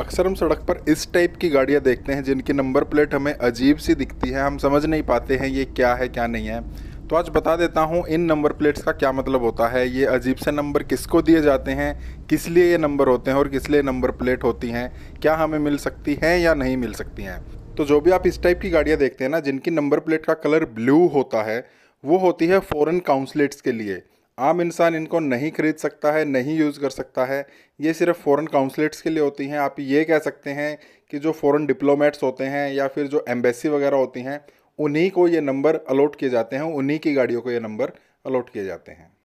अक्सर हम सड़क पर इस टाइप की गाड़ियाँ देखते हैं जिनकी नंबर प्लेट हमें अजीब सी दिखती है हम समझ नहीं पाते हैं ये क्या है क्या नहीं है तो आज बता देता हूँ इन नंबर प्लेट्स का क्या मतलब होता है ये अजीब से नंबर किसको दिए जाते हैं किस लिए ये नंबर होते हैं और किस लिए नंबर प्लेट होती हैं क्या हमें मिल सकती हैं या नहीं मिल सकती हैं तो जो भी आप इस टाइप की गाड़ियाँ देखते हैं ना जिनकी नंबर प्लेट का कलर ब्लू होता है वो होती है फ़ॉरन काउंसलेट्स के लिए आम इंसान इनको नहीं खरीद सकता है नहीं यूज़ कर सकता है ये सिर्फ फ़ॉरेन काउंसलेट्स के लिए होती हैं आप ये कह सकते हैं कि जो फ़ॉरेन डिप्लोमेट्स होते हैं या फिर जो एम्बेसी वगैरह होती हैं उन्हीं को ये नंबर अलॉट किए जाते हैं उन्हीं की गाड़ियों को ये नंबर अलॉट किए जाते हैं